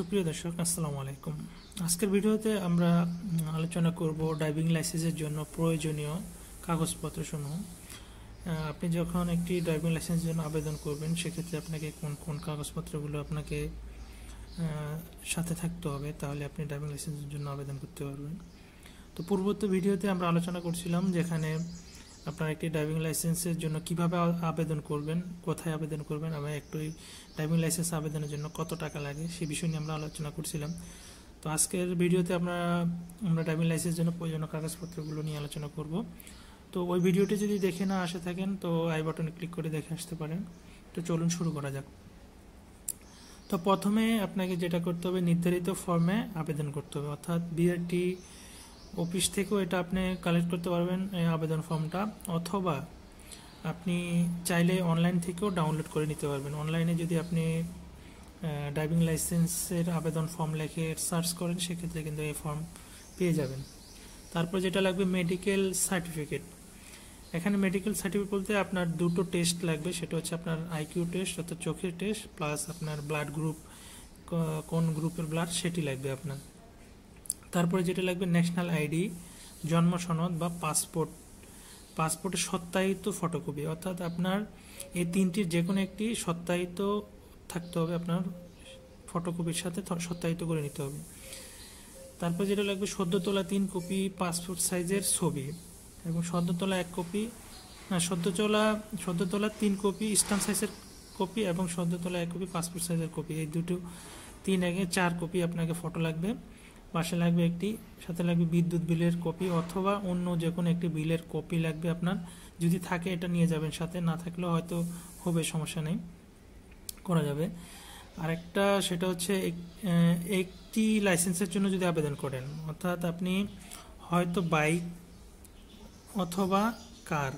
সুপ্রিয় দর্শক আসসালামু আলাইকুম আজকের ভিডিওতে আমরা আলোচনা করব ড্রাইভিং লাইসেন্সের জন্য প্রয়োজনীয় কাগজপত্রসমূহ আপনি যখন একটি ড্রাইভিং লাইসেন্সের জন্য আবেদন করবেন সেক্ষেত্রে আপনাকে কোন কোন কাগজপত্রগুলো আপনাকে সাথে থাকতে হবে তাহলে আপনি ড্রাইভিং লাইসেন্সের জন্য আবেদন করতে পারবেন তো পূর্বত ভিডিওতে আমরা আলোচনা করছিলাম যেখানে আপনার একটি ড্রাইভিং লাইসেন্সের জন্য কিভাবে আবেদন করবেন কোথায় আবেদন করবেন আমার একটু ড্রাইভিং লাইসেন্স আবেদনের জন্য কত টাকা লাগে সে বিষয় নিয়ে আমরা আলোচনা করছিলাম তো আজকের ভিডিওতে আপনারা আমরা ড্রাইভিং লাইসেন্সের জন্য প্রয়োজনীয় কাগজপত্রগুলো নিয়ে আলোচনা করব তো ওই ভিডিওটি যদি দেখে না আসে থাকেন তো আই বাটনে ক্লিক করে দেখে আসতে পারেন তো চলুন শুরু করা যাক তো প্রথমে আপনাকে যেটা করতে হবে নির্ধারিত ফর্মে আবেদন করতে হবে অর্থাৎ বিআরটি অফিস থেকেও এটা আপনি কালেক্ট করতে পারবেন এই আবেদন ফর্মটা অথবা আপনি চাইলে অনলাইন থেকেও ডাউনলোড করে নিতে পারবেন অনলাইনে যদি আপনি ড্রাইভিং লাইসেন্সের আবেদন ফর্ম লেখে সার্চ করেন সেক্ষেত্রে কিন্তু এই ফর্ম পেয়ে যাবেন তারপর যেটা লাগবে মেডিকেল সার্টিফিকেট এখানে মেডিকেল সার্টিফিকেট বলতে আপনার দুটো টেস্ট লাগবে সেটা হচ্ছে আপনার আইকিউ টেস্ট অর্থাৎ চোখের টেস্ট প্লাস আপনার ব্লাড গ্রুপ কোন গ্রুপের ব্লাড সেটি লাগবে আপনার তারপরে যেটা লাগবে ন্যাশনাল আইডি জন্ম সনদ বা পাসপোর্ট পাসপোর্টের সত্যায়িত ফটোকপি অর্থাৎ আপনার এই তিনটির যে কোনো একটি সত্যায়িত থাকতে হবে আপনার ফটোকপির সাথে সত্যায়িত করে নিতে হবে তারপর যেটা লাগবে সদ্য তোলা তিন কপি পাসপোর্ট সাইজের ছবি এবং সদ্য তোলা এক কপি না সদ্য তোলা সদ্য তোলা তিন কপি স্ট্যাম্প সাইজের কপি এবং সদ্য তোলা এক কপি পাসপোর্ট সাইজের কপি এই দুটো তিন আগে চার কপি আপনাকে ফটো লাগবে পাশে লাগবে একটি সাথে লাগবে বিদ্যুৎ বিলের কপি অথবা অন্য যে কোনো একটি বিলের কপি লাগবে আপনার যদি থাকে এটা নিয়ে যাবেন সাথে না থাকলেও হয়তো হবে সমস্যা নেই করা যাবে আরেকটা সেটা হচ্ছে একটি লাইসেন্সের জন্য যদি আবেদন করেন অর্থাৎ আপনি হয়তো বাইক অথবা কার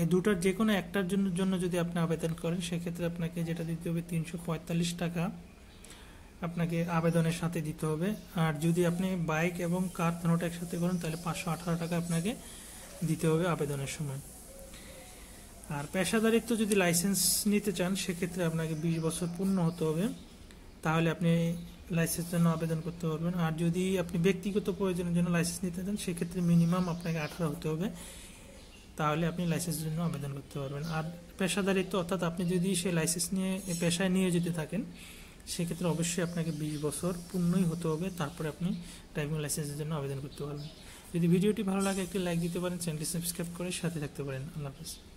এই দুটার যে কোনো একটার জন্য জন্য যদি আপনি আবেদন করেন সেক্ষেত্রে আপনাকে যেটা দিতে হবে তিনশো টাকা আপনাকে আবেদনের সাথে দিতে হবে আর যদি আপনি বাইক এবং কার ধরনটা একসাথে করেন তাহলে পাঁচশো আঠারো টাকা আপনাকে দিতে হবে আবেদনের সময় আর পেশাদারিত্ব যদি লাইসেন্স নিতে চান সেক্ষেত্রে আপনাকে বিশ বছর পূর্ণ হতে হবে তাহলে আপনি লাইসেন্সের জন্য আবেদন করতে পারবেন আর যদি আপনি ব্যক্তিগত প্রয়োজনের জন্য লাইসেন্স নিতে চান সেক্ষেত্রে মিনিমাম আপনাকে আঠারো হতে হবে তাহলে আপনি লাইসেন্সের জন্য আবেদন করতে পারবেন আর পেশাদারিত্ব অর্থাৎ আপনি যদি সেই লাইসেন্স নিয়ে পেশায় নিয়ে যেতে থাকেন সেক্ষেত্রে অবশ্যই আপনাকে বিশ বছর পূর্ণই হতে হবে তারপরে আপনি ড্রাইভিং লাইসেন্সের জন্য আবেদন করতে পারবেন যদি ভিডিওটি ভালো লাগে একটি লাইক দিতে পারেন চ্যানেলটি সাবস্ক্রাইব করে সাথে থাকতে পারেন আল্লাহ হাফিজ